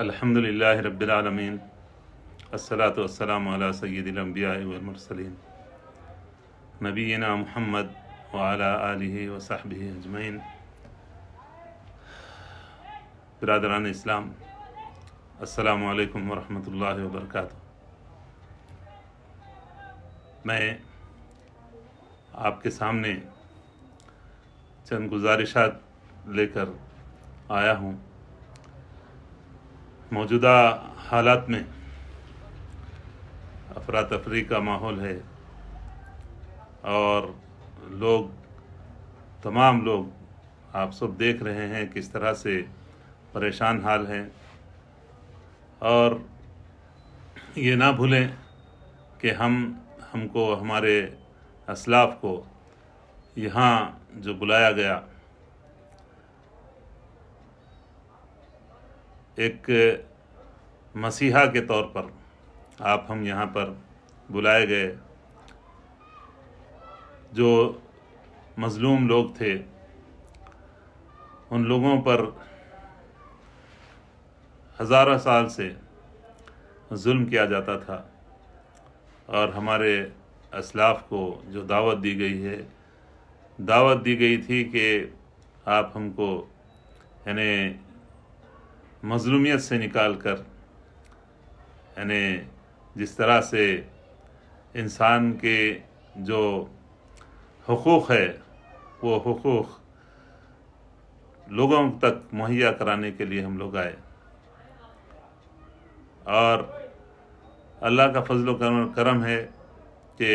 अलहमदिल्ला रबालमीन असलातम सैदिलम्बियामरसलिन नबीना महमद वाला वसाहब अजमैन बरदरान इस्लाम असलकम वरहल वबरक मैं आपके सामने चंद गुजारिशात लेकर आया हूँ मौजूदा हालात में अफरा तफरी का माहौल है और लोग तमाम लोग आप सब देख रहे हैं किस तरह से परेशान हाल हैं और ये ना भूलें कि हम हमको हमारे असलाफ को यहाँ जो बुलाया गया एक मसीहा के तौर पर आप हम यहाँ पर बुलाए गए जो मज़लूम लोग थे उन लोगों पर हज़ारों साल से जुल्म किया जाता था और हमारे असलाफ को जो दावत दी गई है दावत दी गई थी कि आप हमको यानी मजलूमियत से निकाल कर यानी जिस तरह से इंसान के जो हकूक़ है वो हकूक़ लोगों तक मुहैया कराने के लिए हम लोग आए और अल्लाह का फजल करम है कि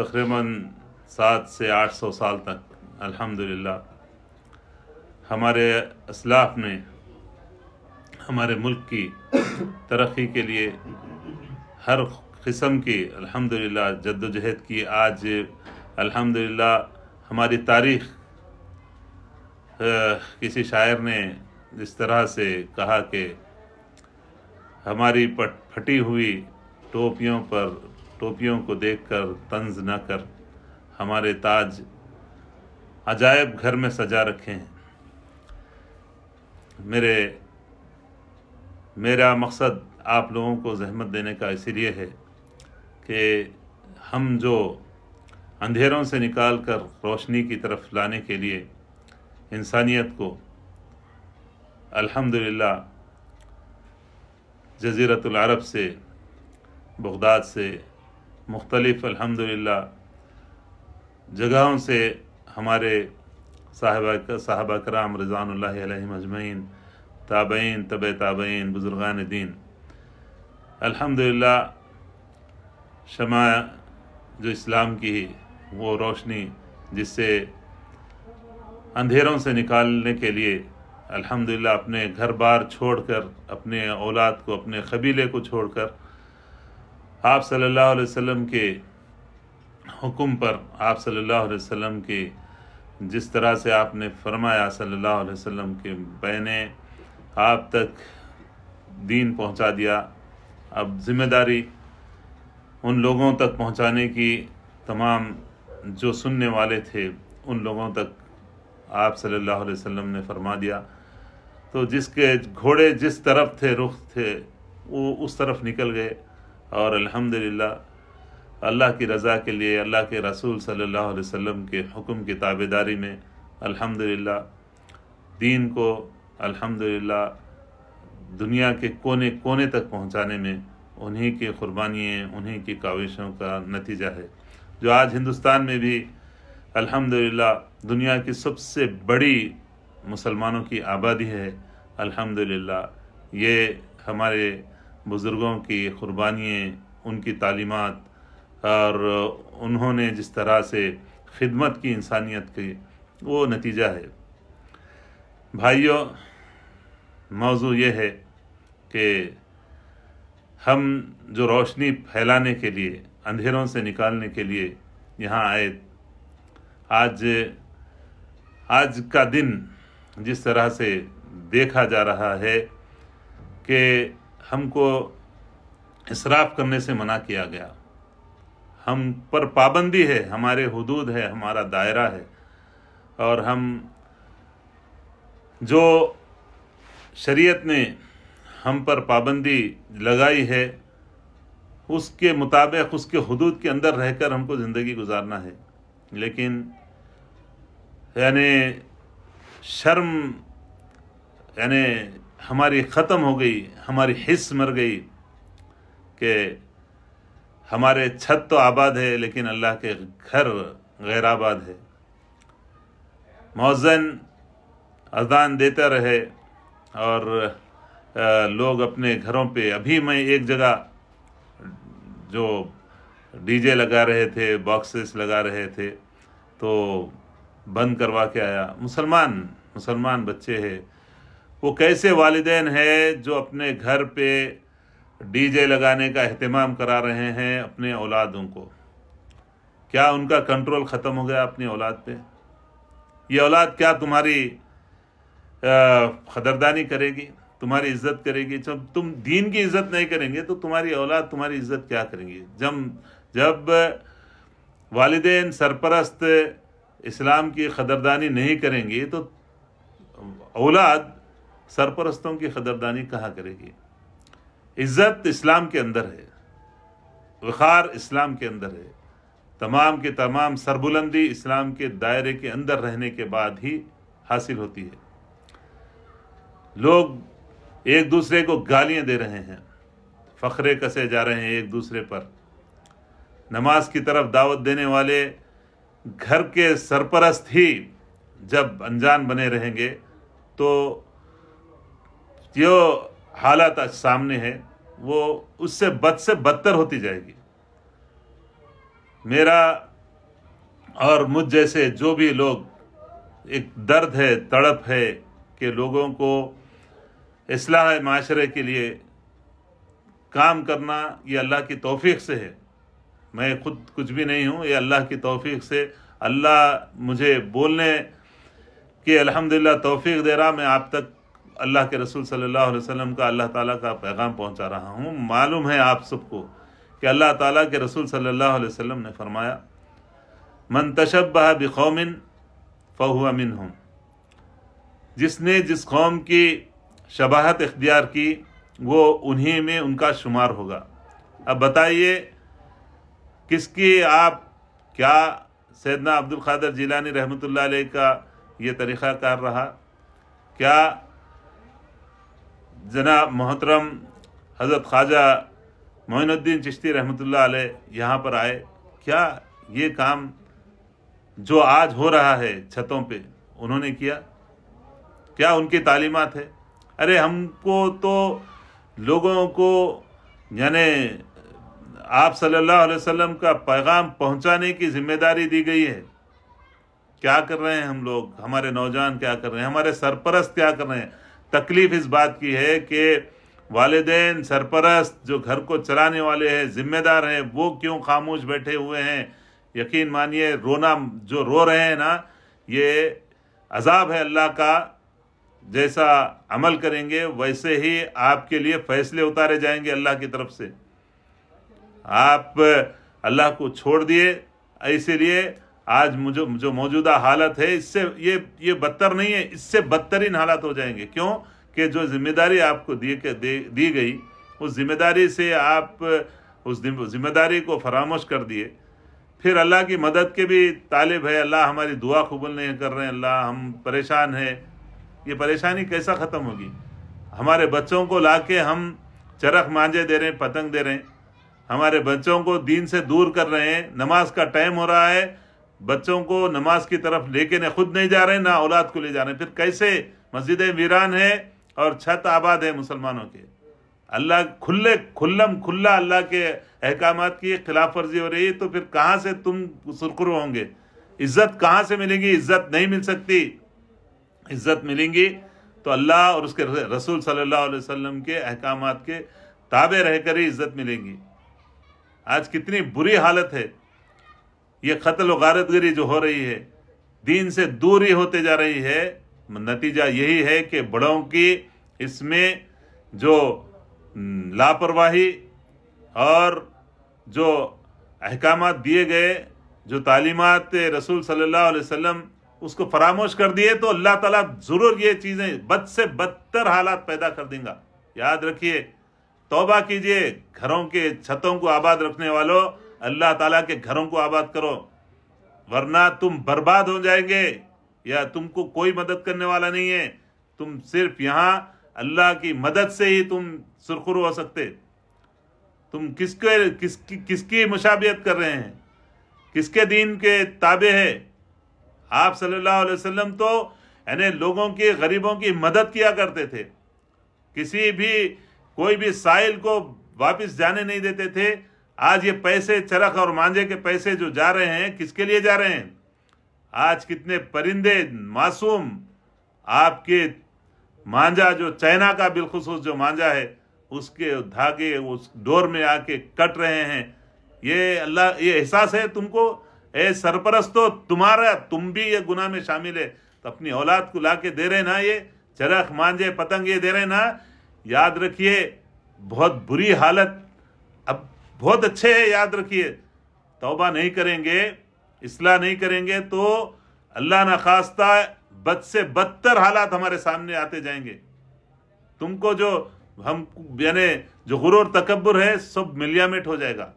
तकरीबन सात से आठ सौ साल तक अल्हम्दुलिल्लाह हमारे असलाफ ने हमारे मुल्क की तरक्की के लिए हर किस्म की अल्हम्दुलिल्लाह जद्दोजहद की आज अल्हम्दुलिल्लाह हमारी तारीख किसी शायर ने इस तरह से कहा कि हमारी पट फटी हुई टोपियों पर टोपियों को देखकर तंज न कर हमारे ताज अजायब घर में सजा रखे हैं मेरे मेरा मकसद आप लोगों को जहमत देने का इसीलिए है कि हम जो अंधेरों से निकाल कर रोशनी की तरफ लाने के लिए इंसानियत को अल्हम्दुलिल्लाह जजीरतुल अरब से बगदाद से मुख्तलिफ़ अल्हम्दुलिल्लाह जगहों से हमारे साहबा साहबा कराम रज़ान अजमैन ताबैन तब ताबैन बुज़ुर्गान दीन अल्हम्दुलिल्लाह शमा जो इस्लाम की वो रोशनी जिससे अंधेरों से निकालने के लिए अल्हम्दुलिल्लाह अपने घर बार छोड़कर अपने औलाद को अपने कबीले को छोड़कर आप सल्लल्लाहु अलैहि वसल्लम के हुक्म पर आप सल्लल्लाहु अलैहि वसल्लम के जिस तरह से आपने फरमाया सल्लल्लाहु अलैहि वसल्लम के बहने आप तक दीन पहुंचा दिया अब ज़िम्मेदारी उन लोगों तक पहुंचाने की तमाम जो सुनने वाले थे उन लोगों तक आप सल्लल्लाहु अलैहि वसल्लम ने फरमा दिया तो जिसके घोड़े जिस तरफ थे रुख थे वो उस तरफ निकल गए और अल्हम्दुलिल्लाह अल्लाह की रज़ा के लिए अल्लाह के रसूल सल्लल्लाहु अलैहि वसल्लम के हुक्म की ताबेदारी में अल्हम्दुलिल्लाह दीन को अल्हम्दुलिल्लाह दुनिया के कोने कोने तक पहुंचाने में उन्हीं की क़ुरबानियाँ उन्हीं की काविशों का नतीजा है जो आज हिंदुस्तान में भी अल्हम्दुलिल्लाह दुनिया की सबसे बड़ी मुसलमानों की आबादी है अल्हम्दुलिल्लाह ये हमारे बुज़ुर्गों की क़ुरबानियाँ उनकी तालीमत और उन्होंने जिस तरह से खिदमत की इंसानियत की वो नतीजा है भाइयों मौजू ये है कि हम जो रोशनी फैलाने के लिए अंधेरों से निकालने के लिए यहाँ आए आज आज का दिन जिस तरह से देखा जा रहा है कि हमको इसराफ करने से मना किया गया हम पर पाबंदी है हमारे हदूद है हमारा दायरा है और हम जो शरीयत ने हम पर पाबंदी लगाई है उसके मुताबिक उसके हदूद के अंदर रहकर हमको ज़िंदगी गुजारना है लेकिन यानी शर्म यानी हमारी ख़त्म हो गई हमारी हिस्स मर गई कि हमारे छत तो आबाद है लेकिन अल्लाह के घर गैर आबाद है मौजन अजान देता रहे और लोग अपने घरों पे अभी मैं एक जगह जो डीजे लगा रहे थे बॉक्सेस लगा रहे थे तो बंद करवा के आया मुसलमान मुसलमान बच्चे हैं वो कैसे वालदेन है जो अपने घर पे डीजे लगाने का अहतमाम करा रहे हैं अपने औलादों को क्या उनका कंट्रोल ख़त्म हो गया अपनी औलाद पे ये औलाद क्या तुम्हारी खदरदानी करेगी तुम्हारी इज्जत करेगी जब तुम दीन की इज्जत नहीं करेंगे तो तुम्हारी औलाद तुम्हारी इज्जत क्या करेंगी जब जब वालदेन सरपरस्त इस्लाम की खदरदानी नहीं करेंगी तो औलाद सरपरस्तों की खदरदानी कहाँ करेगी इज़्ज़त इस्लाम के अंदर है वखार इस्लाम के अंदर है तमाम के तमाम सरबुलंदी इस्लाम के दायरे के अंदर रहने के बाद ही हासिल होती है लोग एक दूसरे को गालियां दे रहे हैं फ़खरे कसे जा रहे हैं एक दूसरे पर नमाज की तरफ दावत देने वाले घर के सरपरस्त ही जब अनजान बने रहेंगे तो जो हालात आज सामने है वो उससे बद से बदतर होती जाएगी मेरा और मुझ जैसे जो भी लोग एक दर्द है तड़प है कि लोगों को असलाह माशरे के लिए काम करना ये अल्लाह की तोफ़ी से है मैं खुद कुछ भी नहीं हूँ ये अल्लाह की तोफ़ी से अल्लाह मुझे बोलने की अलहमदिल्ला तोफ़ी दे रहा मैं आप तक अल्लाह के रसूल सल्लल्लाहु अलैहि वसल्लम का अल्लाह ताला का पैगाम पहुंचा रहा हूँ मालूम है आप सबको कि अल्लाह ताला के रसूल सल्लल्लाहु अलैहि वसल्लम ने फरमाया मन तशबह बौमिन फ़हुआ मिन जिसने जिस कौम की शबाहत इख्तियार की वो उन्हीं में उनका शुमार होगा अब बताइए किसकी आप क्या सैदना अब्दुल जीलानी जिलानी रहमतुल्लाह अलैह का ये तरीक़ाकार रहा क्या जनाब मोहतरम हज़रत ख्वाजा मोहनुद्दीन चिश्ती रहमतुल्लाह आल यहाँ पर आए क्या ये काम जो आज हो रहा है छतों पे उन्होंने किया क्या उनकी तालीमत है अरे हमको तो लोगों को यानि आप सल्लल्लाहु अलैहि वसल्लम का पैगाम पहुंचाने की जिम्मेदारी दी गई है क्या कर रहे हैं हम लोग हमारे नौजवान क्या कर रहे हैं हमारे सरपरस्त क्या कर रहे हैं तकलीफ इस बात की है कि वालदेन सरपरस्त जो घर को चलाने वाले हैं जिम्मेदार हैं वो क्यों खामोश बैठे हुए हैं यकीन मानिए रोना जो रो रहे हैं ना ये अजाब है अल्लाह का जैसा अमल करेंगे वैसे ही आपके लिए फैसले उतारे जाएंगे अल्लाह की तरफ से आप अल्लाह को छोड़ दिए इसीलिए आज मुझे जो मौजूदा हालत है इससे ये ये बदतर नहीं है इससे बदतरीन हालात हो जाएंगे क्यों कि जो जिम्मेदारी आपको दी दे, दी गई उस जिम्मेदारी से आप उस जिम्मेदारी को फरामोश कर दिए फिर अल्लाह की मदद के भी तालिब है अल्लाह हमारी दुआ कबूल नहीं कर रहे हैं अल्लाह हम परेशान हैं ये परेशानी कैसा ख़त्म होगी हमारे बच्चों को ला के हम चरख मांझे दे रहे हैं पतंग दे रहे हैं हमारे बच्चों को दीन से दूर कर रहे हैं नमाज का टाइम हो रहा है बच्चों को नमाज की तरफ लेके ने खुद नहीं जा रहे ना औलाद को ले जा रहे फिर कैसे मस्जिदें वीरान है और छत आबाद है मुसलमानों के अल्लाह खुले खुल्लम खुल्ला अल्लाह के अहकाम की खिलाफ वर्जी हो रही है तो फिर कहाँ से तुम सुरखुर होंगे इज्जत कहाँ से मिलेगी इज्जत नहीं मिल सकती इज्जत मिलेंगी तो अल्लाह और उसके रसूल सल्लल्लाहु अलैहि वसल्लम के अहकाम के ताबे रहकर ही इज्जत मिलेंगी आज कितनी बुरी हालत है ये कत्ल गारतगिरी जो हो रही है दीन से दूरी होते जा रही है नतीजा यही है कि बड़ों की इसमें जो लापरवाही और जो अहकाम दिए गए जो तालीमत रसूल सल्लल्लाहु अलैहि वसल्लम उसको फरामोश कर दिए तो अल्लाह ताला ज़रूर ये चीज़ें बद से बदतर हालात पैदा कर देंगे याद रखिए तौबा कीजिए घरों के छतों को आबाद रखने वालों अल्लाह ताला के घरों को आबाद करो वरना तुम बर्बाद हो जाएंगे या तुमको कोई मदद करने वाला नहीं है तुम सिर्फ यहाँ अल्लाह की मदद से ही तुम सुरखुरू हो सकते तुम किसके किसकी किसकी मुशाबियत कर रहे हैं किसके दीन के ताबे है आप सल्लल्लाहु अलैहि वसल्लम तो यानी लोगों की गरीबों की मदद किया करते थे किसी भी कोई भी साइल को वापस जाने नहीं देते थे आज ये पैसे चरख और मांझे के पैसे जो जा रहे हैं किसके लिए जा रहे हैं आज कितने परिंदे मासूम आपके मांझा जो चाइना का बिलखसूस जो मांझा है उसके धागे उस डोर में आके कट रहे हैं ये अल्लाह ये एहसास है तुमको ए सरपरस तो तुम्हारा तुम भी ये गुनाह में शामिल है तो अपनी औलाद को ला के दे रहे ना ये चरख मांझे पतंग ये दे रहे ना याद रखिए बहुत बुरी हालत अब बहुत अच्छे है याद रखिए तोबा नहीं करेंगे इसलाह नहीं करेंगे तो अल्लाह ना खास्ता बद से बदतर हालात हमारे सामने आते जाएंगे तुमको जो हम यानी जो गुर और तकबर है सब मिलियामेट हो जाएगा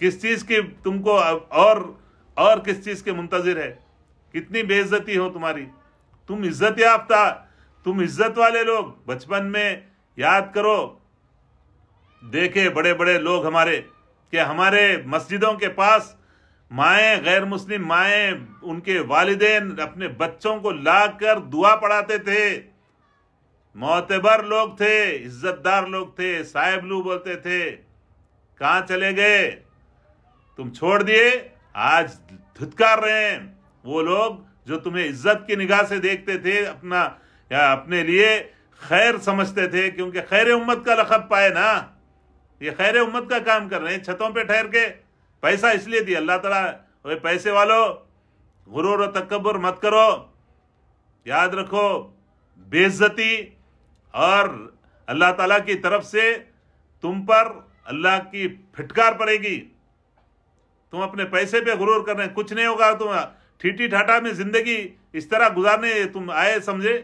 किस चीज की तुमको और और किस चीज के मुंतजर है कितनी बेइज्जती हो तुम्हारी तुम इज्जत याफ्ता तुम इज्जत वाले लोग बचपन में याद करो देखे बड़े बड़े लोग हमारे कि हमारे मस्जिदों के पास माएँ गैर मुस्लिम माएँ उनके वालदेन अपने बच्चों को ला कर दुआ पढ़ाते थे मोतबर लोग थे इज्जतदार लोग थे साहेब लू बोलते थे कहाँ चले गए तुम छोड़ दिए आज धुतकार रहे हैं वो लोग जो तुम्हें इज्जत की निगाह से देखते थे अपना या अपने लिए खैर समझते थे क्योंकि खैर उम्मत का लखब पाए ना ये खैर उम्मत का काम कर रहे हैं छतों पे ठहर के पैसा इसलिए दिया अल्लाह तला पैसे वालों गुरूर और तकबर मत करो याद रखो बेजती और अल्लाह ताला की तरफ से तुम पर अल्लाह की फिटकार पड़ेगी तुम अपने पैसे पे गुरूर कर रहे कुछ नहीं होगा तुम ठीठी ठाठा में ज़िंदगी इस तरह गुजारने तुम आए समझे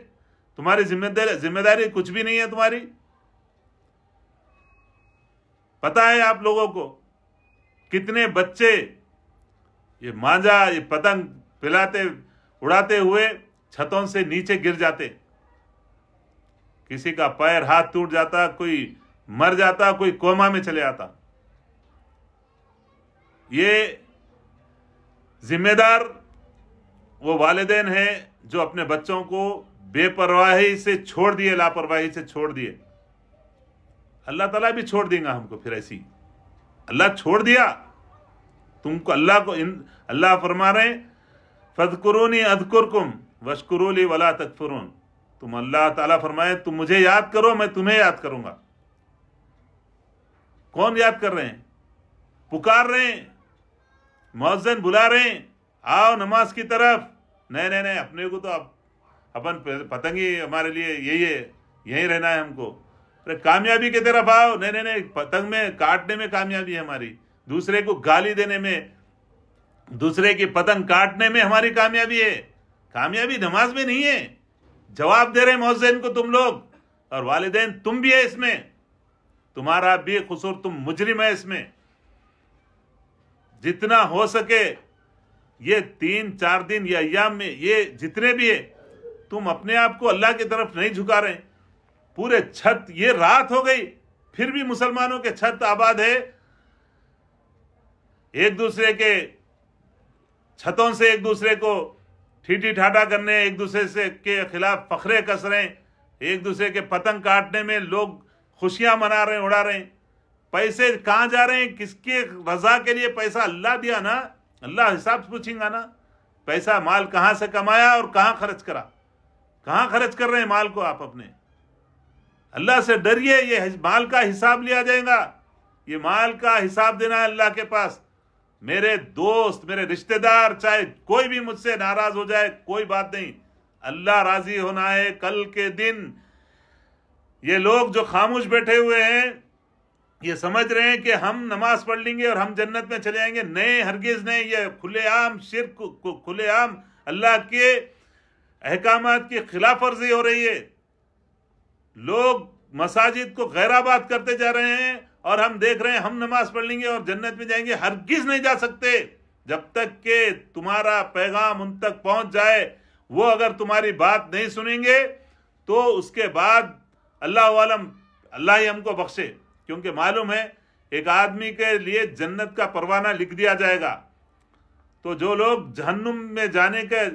तुम्हारी जिम्मेदारी जिम्मेदारी कुछ भी नहीं है तुम्हारी पता है आप लोगों को कितने बच्चे ये मांझा ये पतंग पिलाते उड़ाते हुए छतों से नीचे गिर जाते किसी का पैर हाथ टूट जाता कोई मर जाता कोई कोमा में चले जाता ये जिम्मेदार वो वालदेन है जो अपने बच्चों को बेपरवाही से छोड़ दिए लापरवाही से छोड़ दिए अल्लाह ताला भी छोड़ देगा हमको फिर ऐसी अल्लाह छोड़ दिया तुमको अल्लाह को इन अल्लाह फरमा रहे फतकुरुनी अदकुरकुम वशकुरुली वला तकफुरुन तुम अल्लाह ताला फरमाए तुम मुझे याद करो मैं तुम्हें याद करूंगा कौन याद कर रहे हैं पुकार रहे हैं मौजन बुला रहे हैं आओ नमाज की तरफ नहीं नहीं नहीं अपने को तो अब अपन पतंगी हमारे लिए यही है यहीं रहना है हमको अरे कामयाबी की तरफ आओ नहीं नहीं नहीं पतंग में काटने में कामयाबी है हमारी दूसरे को गाली देने में दूसरे की पतंग काटने में हमारी कामयाबी है कामयाबी नमाज में नहीं है जवाब दे रहे मोहसिन को तुम लोग और वालदेन तुम भी है इसमें तुम्हारा भी कसूर तुम मुजरिम है इसमें जितना हो सके ये तीन चार दिन या अयाम में ये जितने भी है तुम अपने आप को अल्लाह की तरफ नहीं झुका रहे पूरे छत ये रात हो गई फिर भी मुसलमानों के छत आबाद है एक दूसरे के छतों से एक दूसरे को ठीठी ठाटा करने एक दूसरे से के खिलाफ फखरे कस रहे हैं एक दूसरे के पतंग काटने में लोग खुशियां मना रहे हैं उड़ा रहे हैं पैसे कहाँ जा रहे हैं किसके रजा के लिए पैसा अल्लाह दिया ना अल्लाह हिसाब से पूछेंगे ना पैसा माल कहाँ से कमाया और कहाँ खर्च करा कहाँ खर्च कर रहे हैं माल को आप अपने अल्लाह से डरिए ये माल का हिसाब लिया जाएगा ये माल का हिसाब देना है अल्लाह के पास मेरे दोस्त मेरे रिश्तेदार चाहे कोई भी मुझसे नाराज हो जाए कोई बात नहीं अल्लाह राजी होना है कल के दिन ये लोग जो खामोश बैठे हुए हैं ये समझ रहे हैं कि हम नमाज पढ़ लेंगे और हम जन्नत में चले जाएंगे नए हरगिज नहीं ये खुलेआम शिर खुलेआम अल्लाह के अहकाम की खिलाफ वर्जी हो रही है लोग मसाजिद को गैराबाद करते जा रहे हैं और हम देख रहे हैं हम नमाज पढ़ लेंगे और जन्नत में जाएंगे हर किस नहीं जा सकते जब तक के तुम्हारा पैगाम उन तक पहुंच जाए वो अगर तुम्हारी बात नहीं सुनेंगे तो उसके बाद अल्लाह वालम अल्लाह ही हमको बख्शे क्योंकि मालूम है एक आदमी के लिए जन्नत का परवाना लिख दिया जाएगा तो जो लोग जहन्नुम में जाने के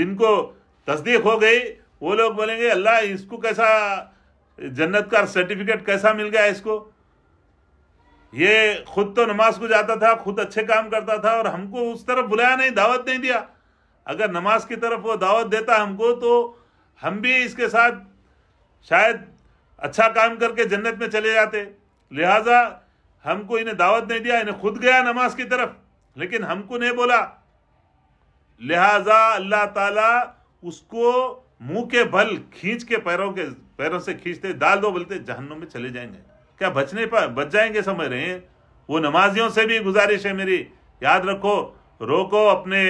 जिनको तस्दीक हो गई वो लोग बोलेंगे अल्लाह इसको कैसा जन्नत का सर्टिफिकेट कैसा मिल गया इसको ये खुद तो नमाज को जाता था खुद अच्छे काम करता था और हमको उस तरफ बुलाया नहीं दावत नहीं दिया अगर नमाज की तरफ वो दावत देता हमको तो हम भी इसके साथ शायद अच्छा काम करके जन्नत में चले जाते लिहाजा हमको इन्हें दावत नहीं दिया इन्हें खुद गया नमाज की तरफ लेकिन हमको नहीं बोला लिहाजा अल्लाह ताला उसको मुंह के बल खींच के पैरों के पैरों से खींचते दाल दो बोलते जहनों में चले जाएंगे क्या बचने पर बच जाएंगे समझ रहे हैं वो नमाजियों से भी गुजारिश है मेरी याद रखो रोको अपने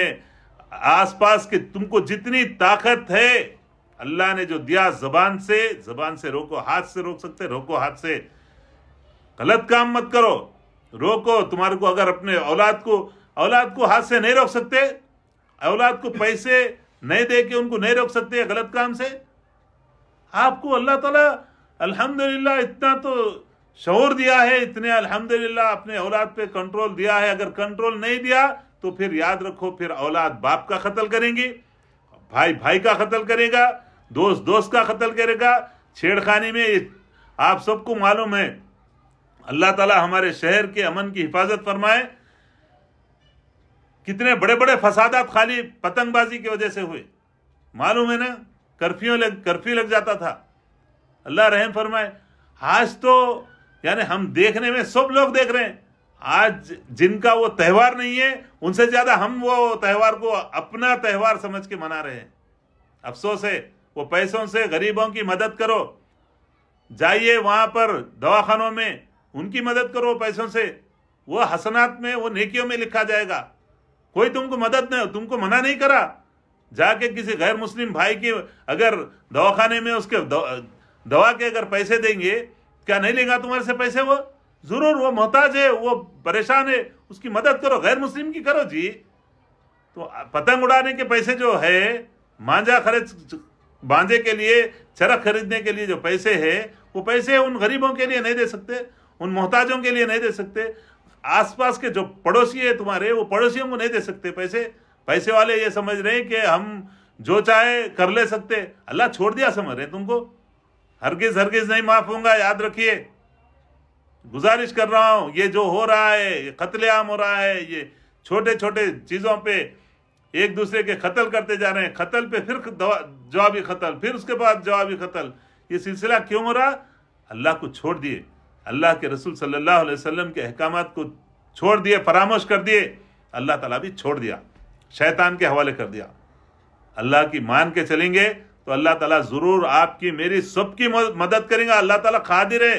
आसपास के तुमको जितनी ताकत है अल्लाह ने जो दिया जबान से जबान से रोको हाथ से रोक सकते रोको हाथ से गलत काम मत करो रोको तुम्हारे को अगर अपने औलाद को औलाद को हाथ से नहीं रोक सकते औलाद को पैसे नहीं दे के उनको नहीं रोक सकते गलत काम से आपको अल्लाह ताला अल्हम्दुलिल्लाह इतना तो शोर दिया है इतने अल्हम्दुलिल्लाह अपने औलाद पे कंट्रोल दिया है अगर कंट्रोल नहीं दिया तो फिर याद रखो फिर औलाद बाप का कत्ल करेंगे भाई भाई का कत्ल करेगा दोस्त दोस्त का कत्ल करेगा छेड़खानी में आप सबको मालूम है अल्लाह ताला हमारे शहर के अमन की हिफाजत फरमाए कितने बड़े बड़े फसादात खाली पतंगबाजी की वजह से हुए मालूम है ना कर्फ्यू लग कर्फ्यू लग जाता था अल्लाह रहम फरमाए आज तो यानी हम देखने में सब लोग देख रहे हैं आज जिनका वो त्यौहार नहीं है उनसे ज़्यादा हम वो त्यौहार को अपना त्यौहार समझ के मना रहे हैं अफसोस है वो पैसों से गरीबों की मदद करो जाइए वहां पर दवाखानों में उनकी मदद करो पैसों से वो हसनात में वो नेकियों में लिखा जाएगा कोई तुमको मदद नहीं तुमको मना नहीं करा जाके किसी गैर मुस्लिम भाई की अगर दवाखाने में उसके दवा के अगर पैसे देंगे क्या नहीं लेगा तुम्हारे से पैसे वो जरूर वो मोहताज है वो परेशान है उसकी मदद करो गैर मुस्लिम की करो जी तो पतंग उड़ाने के पैसे जो है मांझा खर्च बांझे के लिए चरख खरीदने के लिए जो पैसे है वो पैसे उन गरीबों के लिए नहीं दे सकते उन मोहताजों के लिए नहीं दे सकते आसपास के जो पड़ोसी है तुम्हारे वो पड़ोसियों को नहीं दे सकते पैसे पैसे वाले ये समझ रहे हैं कि हम जो चाहे कर ले सकते अल्लाह छोड़ दिया समझ रहे तुमको हरगिज हरगिज नहीं माफ होगा याद रखिए गुजारिश कर रहा हूं ये जो हो रहा है ये कतलेआम हो रहा है ये छोटे छोटे चीजों पे एक दूसरे के कत्ल करते जा रहे हैं कत्ल पे फिर जवाबी कत्ल फिर उसके बाद जवाबी कत्ल ये सिलसिला क्यों हो रहा अल्लाह को छोड़ दिए अल्लाह के रसूल सल्लल्लाहु अलैहि वसल्लम के अहकाम को छोड़ दिए फरामोश कर दिए अल्लाह ताला भी छोड़ दिया शैतान के हवाले कर दिया अल्लाह की मान के चलेंगे तो अल्लाह ताला ज़रूर आपकी मेरी सबकी मदद करेंगे अल्लाह ताला खादिर है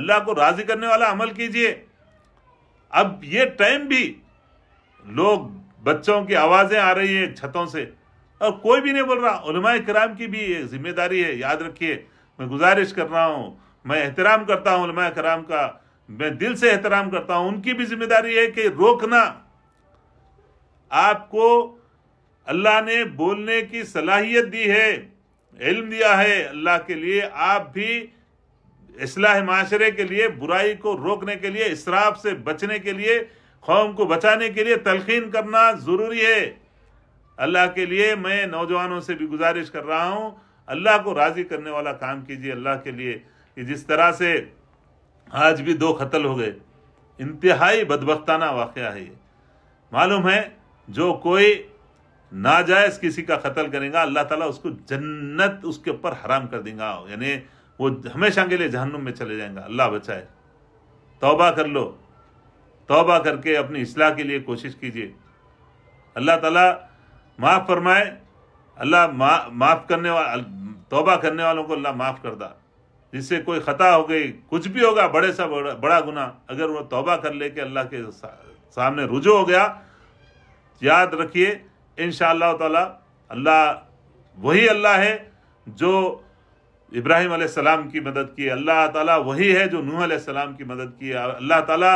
अल्लाह को राज़ी करने वाला अमल कीजिए अब ये टाइम भी लोग बच्चों की आवाज़ें आ रही है छतों से और कोई भी नहीं बोल रहा कराम की भी ये जिम्मेदारी है याद रखिए मैं गुजारिश कर रहा हूँ मैं एहतराम करता हूँ कराम का मैं दिल से एहतराम करता हूँ उनकी भी जिम्मेदारी है कि रोकना आपको अल्लाह ने बोलने की सलाहियत दी है इल्म दिया है अल्लाह के लिए आप भी इसलाह माशरे के लिए बुराई को रोकने के लिए इसराफ से बचने के लिए कौम को बचाने के लिए तलखीन करना ज़रूरी है अल्लाह के लिए मैं नौजवानों से भी गुजारिश कर रहा हूँ अल्लाह को राज़ी करने वाला काम कीजिए अल्लाह के लिए कि जिस तरह से आज भी दो कत्ल हो गए इंतहाई बदबख्ताना वाक़ है ये मालूम है जो कोई नाजायज़ किसी का कत्ल करेगा अल्लाह ताला उसको जन्नत उसके ऊपर हराम कर देगा यानी वो हमेशा के लिए जहन्नुम में चले जाएंगे अल्लाह बचाए तौबा कर लो तौबा करके अपनी असलाह के लिए कोशिश कीजिए अल्लाह ताला माफ़ फरमाए अल्लाह माफ़ करने वाला तौबा करने वालों को अल्लाह माफ़ दा जिससे कोई ख़ता हो गई कुछ भी होगा बड़े सा बड़ा, बड़ा गुना अगर वो तोबा कर ले के अल्लाह के सामने रुजू हो गया याद रखिए इन ताला अल्लाह वही अल्लाह है जो इब्राहिम सलाम की मदद की अल्लाह ताला वही है जो नूह सलाम की मदद की अल्लाह ताला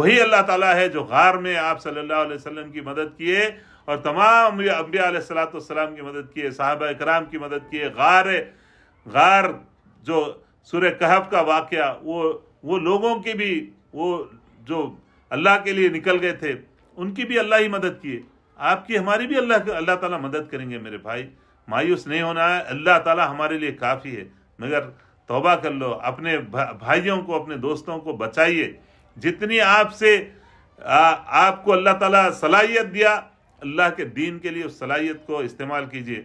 वही अल्लाह ताला है जो गार में आप सल्लल्लाहु अलैहि वसल्लम की मदद किए और तमाम अम्बिया सलाम की मदद किए साहब कराम की मदद किए गार गार जो सूर्य कहब का वाक़ वो वो लोगों की भी वो जो अल्लाह के लिए निकल गए थे उनकी भी अल्लाह ही मदद किए आपकी हमारी भी अल्लाह अल्लाह ताला मदद करेंगे मेरे भाई मायूस नहीं होना है अल्लाह ताला हमारे लिए काफ़ी है मगर तोबा कर लो अपने भाइयों को अपने दोस्तों को बचाइए जितनी आपसे आपको अल्लाह ताला सलाहियत दिया अल्लाह के दीन के लिए उस सलाहियत को इस्तेमाल कीजिए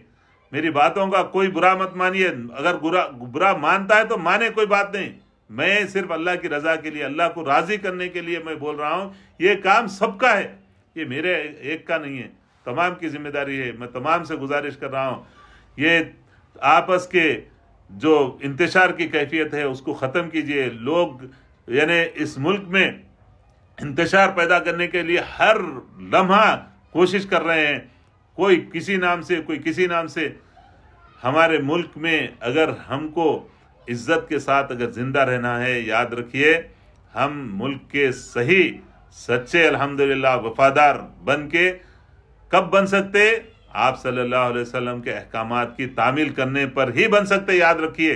मेरी बातों का कोई बुरा मत मानिए अगर बुरा बुरा मानता है तो माने कोई बात नहीं मैं सिर्फ अल्लाह की रज़ा के लिए अल्लाह को राज़ी करने के लिए मैं बोल रहा हूँ ये काम सबका है ये मेरे एक का नहीं है तमाम की जिम्मेदारी है मैं तमाम से गुजारिश कर रहा हूँ ये आपस के जो इंतजार की कैफियत है उसको ख़त्म कीजिए लोग यानी इस मुल्क में इंतजार पैदा करने के लिए हर लम्हा कोशिश कर रहे हैं कोई किसी नाम से कोई किसी नाम से हमारे मुल्क में अगर हमको इज्जत के साथ अगर ज़िंदा रहना है याद रखिए हम मुल्क के सही सच्चे अल्हम्दुलिल्लाह वफादार बन के कब बन सकते आप सल्लल्लाहु अलैहि वसल्लम के अहकाम की तामील करने पर ही बन सकते याद रखिए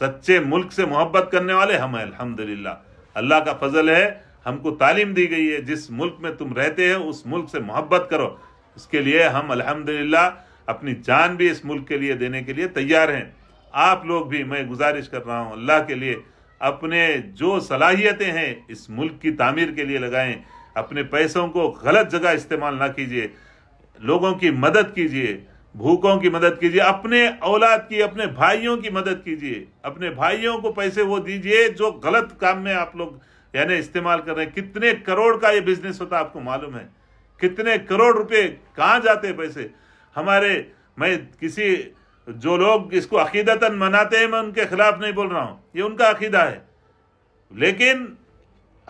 सच्चे मुल्क से मोहब्बत करने वाले हम हैं अल्हम्दुलिल्लाह अल्लाह का फजल है हमको तालीम दी गई है जिस मुल्क में तुम रहते हो उस मुल्क से मोहब्बत करो इसके लिए हम अल्हम्दुलिल्लाह अपनी जान भी इस मुल्क के लिए देने के लिए तैयार हैं आप लोग भी मैं गुजारिश कर रहा हूँ अल्लाह के लिए अपने जो सलाहियतें हैं इस मुल्क की तामीर के लिए लगाएं अपने पैसों को गलत जगह इस्तेमाल ना कीजिए लोगों की मदद कीजिए भूखों की मदद कीजिए अपने औलाद की अपने भाइयों की मदद कीजिए अपने भाइयों को पैसे वो दीजिए जो गलत काम में आप लोग यानी इस्तेमाल कर रहे हैं कितने करोड़ का ये बिजनेस होता है आपको मालूम है कितने करोड़ रुपए कहाँ जाते पैसे हमारे मैं किसी जो लोग इसको अकीदतन मनाते हैं मैं उनके खिलाफ नहीं बोल रहा हूँ ये उनका अकीदा है लेकिन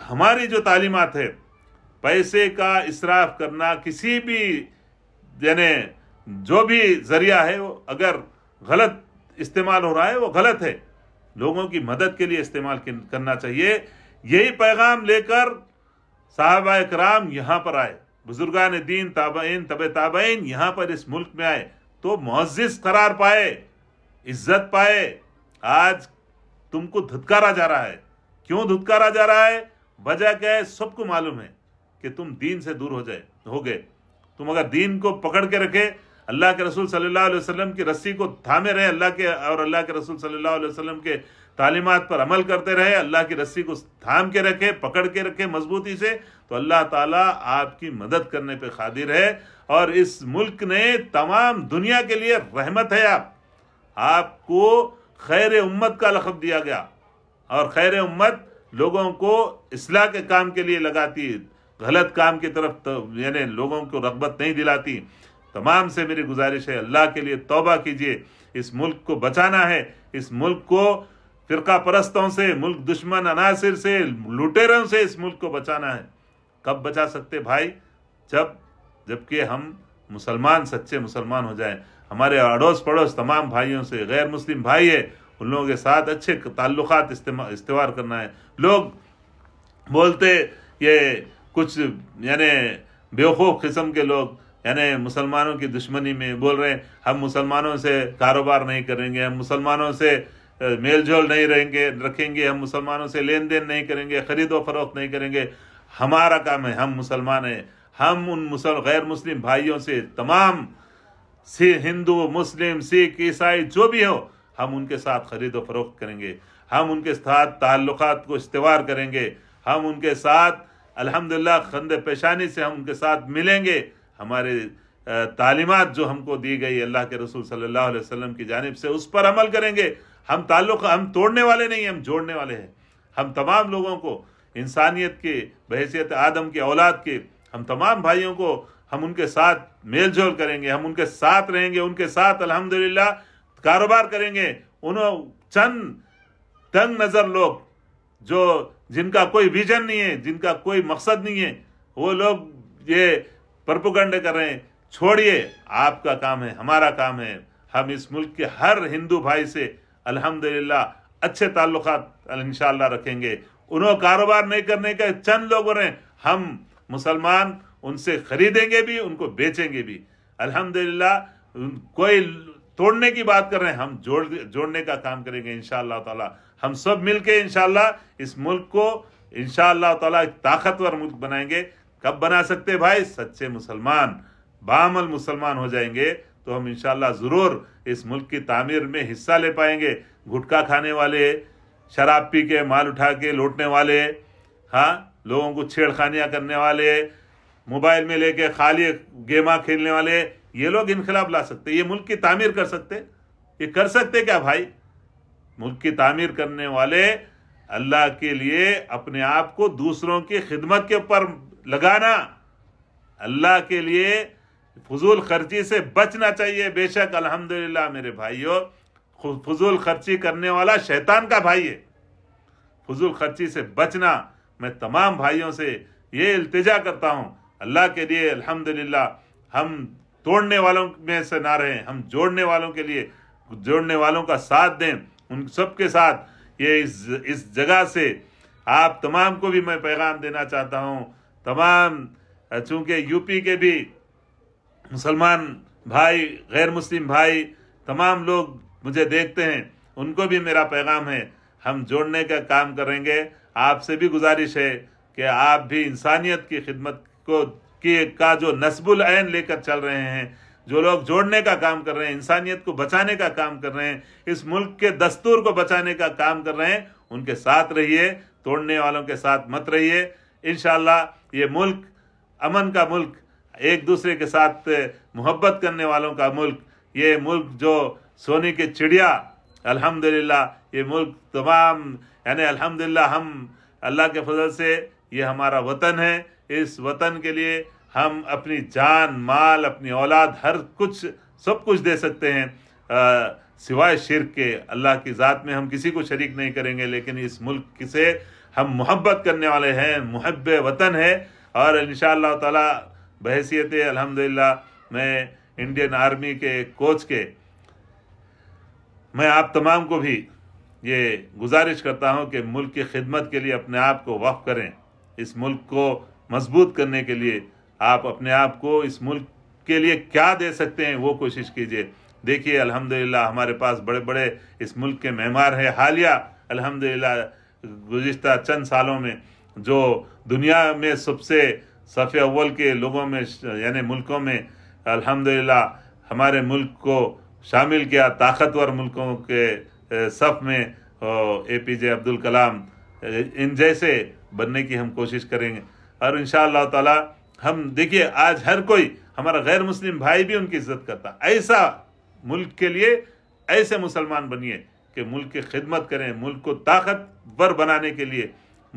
हमारी जो तालीमत है पैसे का इसराफ करना किसी भी यानी जो भी जरिया है वो अगर गलत इस्तेमाल हो रहा है वो गलत है लोगों की मदद के लिए इस्तेमाल करना चाहिए यही पैगाम लेकर साहबा कराम यहाँ पर आए बुजुर्गान दीन ताबाइन तब ताबाइन यहाँ पर इस मुल्क में आए तो मुआज़ करार पाए इज्जत पाए आज तुमको धुतकारा जा रहा है क्यों धुतकारा जा रहा है वजह क्या है सबको मालूम है कि तुम दीन से दूर हो जाए हो गए तुम अगर दीन को पकड़ के रखे अल्लाह के रसूल सल्लल्लाहु अलैहि वसल्लम की रस्सी को थामे रहे अल्लाह के और अल्लाह के रसूल सल्लल्लाहु अलैहि वसल्लम के तालीमत पर अमल करते रहे अल्लाह की रस्सी को थाम के रखे पकड़ के रखे मजबूती से तो अल्लाह ताला आपकी मदद करने पे खादिर है और इस मुल्क ने तमाम दुनिया के लिए रहमत है आप आपको खैर उम्मत का लखब दिया गया और खैर उम्मत लोगों को इसलाह के काम के लिए लगाती गलत काम की तरफ तो यानी लोगों को रगबत नहीं दिलाती तमाम से मेरी गुजारिश है अल्लाह के लिए तोबा कीजिए इस मुल्क को बचाना है इस मुल्क को फिरका परस्तों से मुल्क दुश्मन अनासिर से लुटेरों से इस मुल्क को बचाना है कब बचा सकते भाई जब जबकि हम मुसलमान सच्चे मुसलमान हो जाएं हमारे अड़ोस पड़ोस तमाम भाइयों से गैर मुस्लिम भाई है उन लोगों के साथ अच्छे ताल्लुक इस्तेवाल करना है लोग बोलते ये कुछ यानि बेवकूफ़ किस्म के लोग यानी मुसलमानों की दुश्मनी में बोल रहे हैं हम मुसलमानों से कारोबार नहीं करेंगे हम मुसलमानों से मेल जोल नहीं रहेंगे रखेंगे हम मुसलमानों से लेन देन नहीं करेंगे खरीदो फरोख्त नहीं करेंगे हमारा काम है हम मुसलमान हैं हम उन मुसल गैर मुस्लिम भाइयों से तमाम से हिंदू मुस्लिम सिख ईसाई जो भी हो हम उनके साथ खरीदो फरोख्त करेंगे हम उनके साथ ताल्लुक को इस्तेवार करेंगे हम उनके साथ अल्हम्दुलिल्लाह खंदे पेशानी से हम उनके साथ मिलेंगे हमारे तालीमत जो हमको दी गई अल्लाह के रसूल सल्लल्लाहु अलैहि वसल्लम की जानब से उस पर अमल करेंगे हम ताल्लुक हम तोड़ने वाले नहीं हम जोड़ने वाले हैं हम तमाम लोगों को इंसानियत के बहसीत आदम के औलाद के हम तमाम भाइयों को हम उनके साथ मेल जोल करेंगे हम उनके साथ रहेंगे उनके साथ अल्हम्दुलिल्लाह कारोबार करेंगे उन चंद तंग नज़र लोग जो जिनका कोई विजन नहीं है जिनका कोई मकसद नहीं है वो लोग ये परपुगंड कर रहे हैं छोड़िए आपका काम है हमारा काम है हम इस मुल्क के हर हिंदू भाई से अल्हम्दुलिल्लाह अच्छे ताल्लुक इन रखेंगे उन्होंने कारोबार नहीं करने का चंद लोग रहे हम मुसलमान उनसे खरीदेंगे भी उनको बेचेंगे भी अल्हम्दुलिल्लाह कोई तोड़ने की बात कर रहे हैं हम जोड़ जोड़ने का काम करेंगे इन तला हम सब मिलके इन इस मुल्क को इन तला एक ताकतवर मुल्क बनाएंगे कब बना सकते भाई सच्चे मुसलमान बामल मुसलमान हो जाएंगे तो हम इनशाला ज़रूर इस मुल्क की तामीर में हिस्सा ले पाएंगे गुटखा खाने वाले शराब पी के माल उठा के लौटने वाले हाँ लोगों को छेड़खानियाँ करने वाले मोबाइल में लेके खाली गेमा खेलने वाले ये लोग इनकलाब ला सकते ये मुल्क की तामीर कर सकते ये कर सकते क्या भाई मुल्क की तामीर करने वाले अल्लाह के लिए अपने आप को दूसरों की खिदमत के ऊपर लगाना अल्लाह के लिए फजूल खर्ची से बचना चाहिए बेशक अल्हम्दुलिल्लाह मेरे भाइयों फजूल खर्ची करने वाला शैतान का भाई है फजूल खर्ची से बचना मैं तमाम भाइयों से ये इल्तिजा करता हूँ अल्लाह के लिए अल्हम्दुलिल्लाह हम तोड़ने वालों में से ना रहें हम जोड़ने वालों के लिए जोड़ने वालों का साथ दें उन सब के साथ ये इस इस जगह से आप तमाम को भी मैं पैगाम देना चाहता हूँ तमाम चूँकि यूपी के भी मुसलमान भाई गैर मुस्लिम भाई तमाम लोग मुझे देखते हैं उनको भी मेरा पैगाम है हम जोड़ने का काम करेंगे आपसे भी गुजारिश है कि आप भी इंसानियत की खिदमत को की का जो नस्बुल आन लेकर चल रहे हैं जो लोग जोड़ने का काम कर रहे हैं इंसानियत को बचाने का काम कर रहे हैं इस मुल्क के दस्तूर को बचाने का काम कर रहे हैं उनके साथ रहिए तोड़ने वालों के साथ मत रहिए इन ये मुल्क अमन का मुल्क एक दूसरे के साथ मोहब्बत करने वालों का मुल्क ये मुल्क जो सोने के चिड़िया अल्हम्दुलिल्लाह ये मुल्क तमाम यानी अल्हम्दुलिल्लाह हम अल्लाह के फजल से ये हमारा वतन है इस वतन के लिए हम अपनी जान माल अपनी औलाद हर कुछ सब कुछ दे सकते हैं आ, सिवाय शिरक के अल्लाह की ज़ात में हम किसी को शरीक नहीं करेंगे लेकिन इस मुल्क से हम मोहब्बत करने वाले हैं मुहब वतन है और इन ताला बहसीत अलहमदिल्ला मैं इंडियन आर्मी के कोच के मैं आप तमाम को भी ये गुजारिश करता हूँ कि मुल्क की खिदमत के लिए अपने आप को वफ़ करें इस मुल्क को मजबूत करने के लिए आप अपने आप को इस मुल्क के लिए क्या दे सकते हैं वो कोशिश कीजिए देखिए अल्हम्दुलिल्लाह हमारे पास बड़े बड़े इस मुल्क के मेहमान हैं हालिया ला गुज्त चंद सालों में जो दुनिया में सबसे सफ़े अव्वल के लोगों में यानी मुल्कों में अल्हम्दुलिल्लाह हमारे मुल्क को शामिल किया ताकतवर मुल्कों के सफ़ में ए पी जे अब्दुल कलाम इन जैसे बनने की हम कोशिश करेंगे और इन ताला हम देखिए आज हर कोई हमारा गैर मुस्लिम भाई भी उनकी इज्जत करता ऐसा मुल्क के लिए ऐसे मुसलमान बनिए कि मुल्क की खिदमत करें मुल्क को ताकतवर बनाने के लिए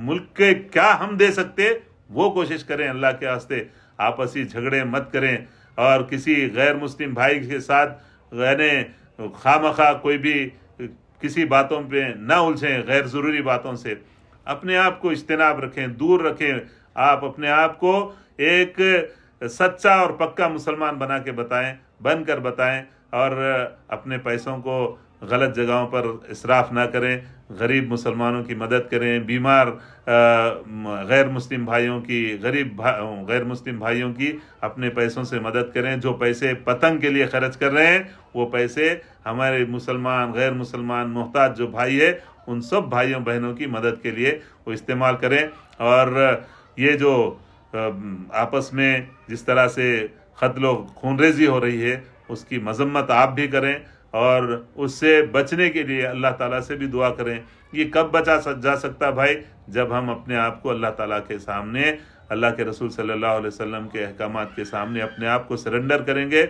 मुल्क के क्या हम दे सकते वो कोशिश करें अल्लाह के वास्ते आपसी झगड़े मत करें और किसी गैर मुस्लिम भाई के साथ यानी खाम खा कोई भी किसी बातों पे ना उलझें गैर ज़रूरी बातों से अपने आप को इज्तनाब रखें दूर रखें आप अपने आप को एक सच्चा और पक्का मुसलमान बना के बताएं बन कर बताएं और अपने पैसों को गलत जगहों पर इसराफ ना करें गरीब मुसलमानों की मदद करें बीमार गैर मुस्लिम भाइयों की गरीब भा, गैर मुस्लिम भाइयों की अपने पैसों से मदद करें जो पैसे पतंग के लिए खर्च कर रहे हैं वो पैसे हमारे मुसलमान गैर मुसलमान मोहताज जो भाई है उन सब भाइयों बहनों की मदद के लिए वो इस्तेमाल करें और ये जो आपस में जिस तरह से खतलो खूनरेजी हो रही है उसकी मजम्मत आप भी करें और उससे बचने के लिए अल्लाह ताला से भी दुआ करें ये कब बचा जा सकता भाई जब हम अपने आप को अल्लाह ताला के सामने अल्लाह के रसूल सल्लल्लाहु अलैहि वसल्लम के अहकाम के सामने अपने आप को सरेंडर करेंगे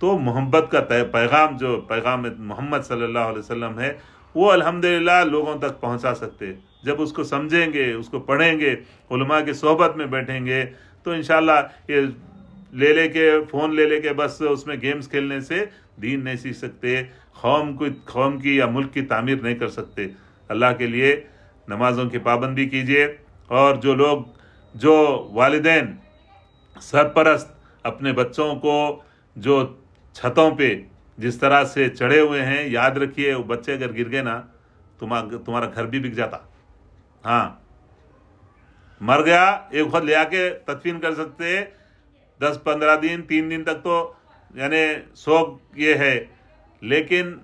तो मोहब्बत का पैगाम जो पैगाम मोहम्मद सल्लल्लाहु अलैहि वसल्लम है वो अल्हम्दुलिल्लाह लोगों तक पहुँचा सकते जब उसको समझेंगे उसको पढ़ेंगे उलमा के सोहबत में बैठेंगे तो इन ये ले लेके फ़ोन ले लेके बस उसमें गेम्स खेलने से दीन नहीं सीख सकते कौम को कौम की या मुल्क की तामीर नहीं कर सकते अल्लाह के लिए नमाज़ों की पाबंदी कीजिए और जो लोग जो वालदे सरपरस्त अपने बच्चों को जो छतों पे जिस तरह से चढ़े हुए हैं याद रखिए वो बच्चे अगर गिर गए ना तुम्हारा तुम्हारा घर भी बिक जाता हाँ मर गया एक खुद ले आके तदफीन कर सकते दस पंद्रह दिन तीन दिन तक तो यानी शोक ये है लेकिन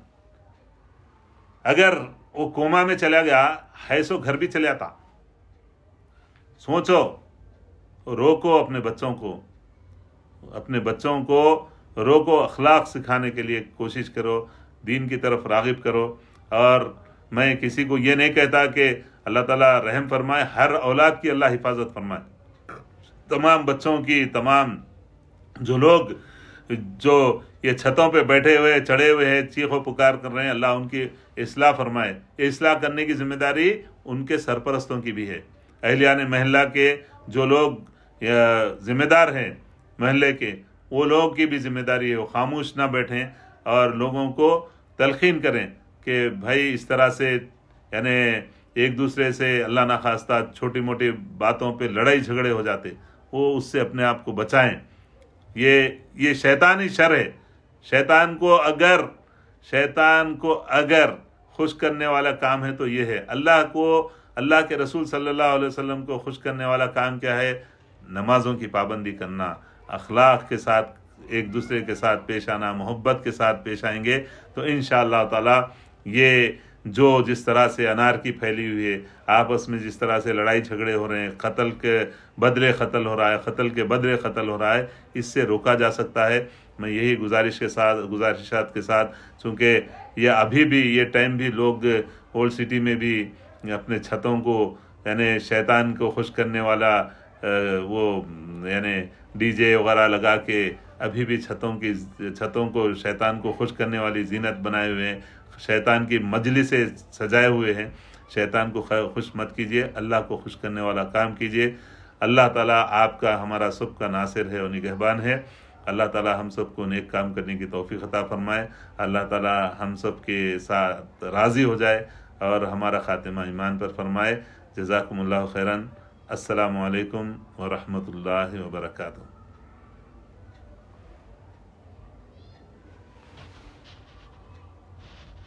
अगर वो कोमा में चला गया है सो घर भी चले आता सोचो रोको अपने बच्चों को अपने बच्चों को रोको अखलाक सिखाने के लिए कोशिश करो दीन की तरफ रागिब करो और मैं किसी को ये नहीं कहता कि अल्लाह ताला रहम फरमाए हर औलाद की अल्लाह हिफाजत फरमाए तमाम बच्चों की तमाम जो लोग जो ये छतों पे बैठे हुए चढ़े हुए हैं चीखों पुकार कर रहे हैं अल्लाह उनकी असलाह फरमाए असलाह करने की जिम्मेदारी उनके सरपरस्तों की भी है ने महल्ला के जो लोग जिम्मेदार हैं महल्ले के वो लोग की भी जिम्मेदारी है वो खामोश ना बैठें और लोगों को तलखीन करें कि भाई इस तरह से यानी एक दूसरे से अल्लाह ना खास्ता छोटी मोटी बातों पे लड़ाई झगड़े हो जाते वो उससे अपने आप को बचाएं ये ये शैतानी शर है शैतान को अगर शैतान को अगर खुश करने वाला काम है तो ये है अल्लाह को अल्लाह के रसूल सल्लल्लाहु अलैहि वसल्लम को खुश करने वाला काम क्या है नमाज़ों की पाबंदी करना अखलाक के साथ एक दूसरे के साथ पेश आना मोहब्बत के साथ पेश आएंगे तो इन ताला ये जो जिस तरह से अनार की फैली हुई है आपस में जिस तरह से लड़ाई झगड़े हो रहे हैं कत्ल के बदले कत्ल हो रहा है कत्ल के बदले कत्ल हो रहा है इससे रोका जा सकता है मैं यही गुजारिश के साथ गुजारिशात के साथ चूँकि ये अभी भी ये टाइम भी लोग ओल्ड सिटी में भी अपने छतों को यानी शैतान को खुश करने वाला वो यानी डीजे वगैरह लगा के अभी भी छतों की छतों को शैतान को खुश करने वाली जीनत बनाए हुए हैं शैतान की मजली से सजाए हुए हैं शैतान को खुश मत कीजिए अल्लाह को खुश करने वाला काम कीजिए अल्लाह ताला आपका हमारा सब का नासिर है और निगहबान है अल्लाह ताला हम सब को नेक काम करने की तोफ़ी ख़ता फरमाए अल्लाह ताला हम सब के साथ राज़ी हो जाए और हमारा ख़ातिमा ईमान पर फरमाए जजाकम्ला खैरन असलकम वरहमल वर्का